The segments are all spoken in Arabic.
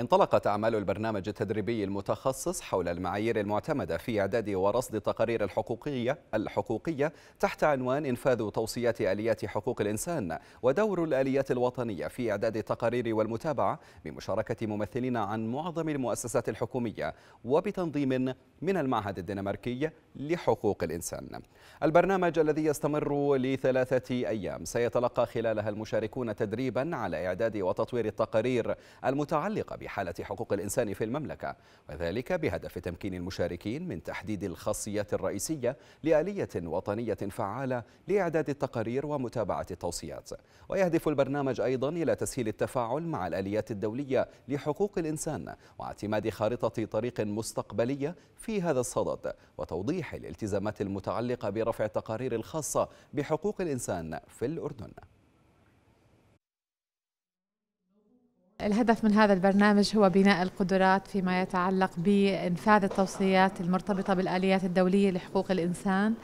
انطلقت أعمال البرنامج التدريبي المتخصص حول المعايير المعتمدة في إعداد ورصد تقارير الحقوقية الحقوقية تحت عنوان إنفاذ توصيات آليات حقوق الإنسان ودور الآليات الوطنية في إعداد التقارير والمتابعة بمشاركة ممثلين عن معظم المؤسسات الحكومية وبتنظيم من المعهد الدنماركي لحقوق الإنسان البرنامج الذي يستمر لثلاثة أيام سيتلقى خلالها المشاركون تدريبا على إعداد وتطوير التقارير المتعلقة حالة حقوق الإنسان في المملكة وذلك بهدف تمكين المشاركين من تحديد الخاصية الرئيسية لآلية وطنية فعالة لإعداد التقارير ومتابعة التوصيات ويهدف البرنامج أيضا إلى تسهيل التفاعل مع الآليات الدولية لحقوق الإنسان واعتماد خارطة طريق مستقبلية في هذا الصدد وتوضيح الالتزامات المتعلقة برفع التقارير الخاصة بحقوق الإنسان في الأردن الهدف من هذا البرنامج هو بناء القدرات فيما يتعلق بإنفاذ التوصيات المرتبطة بالآليات الدولية لحقوق الإنسان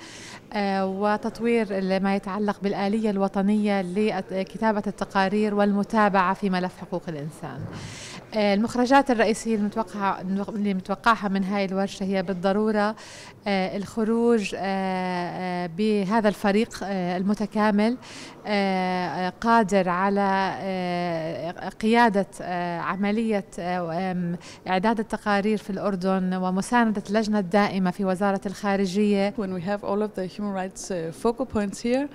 آه، وتطوير ما يتعلق بالآلية الوطنية لكتابة التقارير والمتابعة في ملف حقوق الإنسان. آه، المخرجات الرئيسية اللي متوقعها من هاي الورشة هي بالضرورة آه، الخروج آه، بهذا الفريق المتكامل قادر على قيادة عملية إعداد التقارير في الأردن ومساندة اللجنة الدائمة في وزارة الخارجية When we have all of the human rights uh, focal points here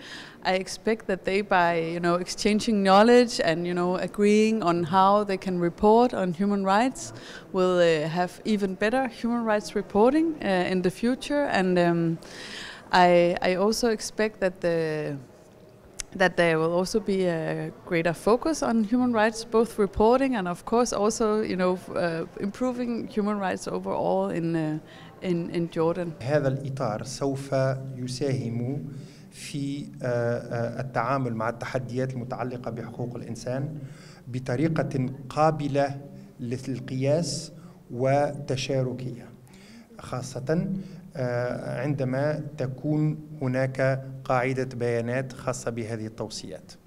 I expect that they by you know exchanging knowledge and you know agreeing on how they can report report on human rights. We'll uh, have even better human rights reporting uh, in the future, and um, I, I also expect that the that there will also be a greater focus on human rights, both reporting and, of course, also you know uh, improving human rights overall in uh, in in Jordan. هذا الإطار سوف يساهم في التعامل مع التحديات المتعلقة بحقوق الإنسان. بطريقة قابلة للقياس وتشاركية خاصة آه، عندما تكون هناك قاعدة بيانات خاصة بهذه التوصيات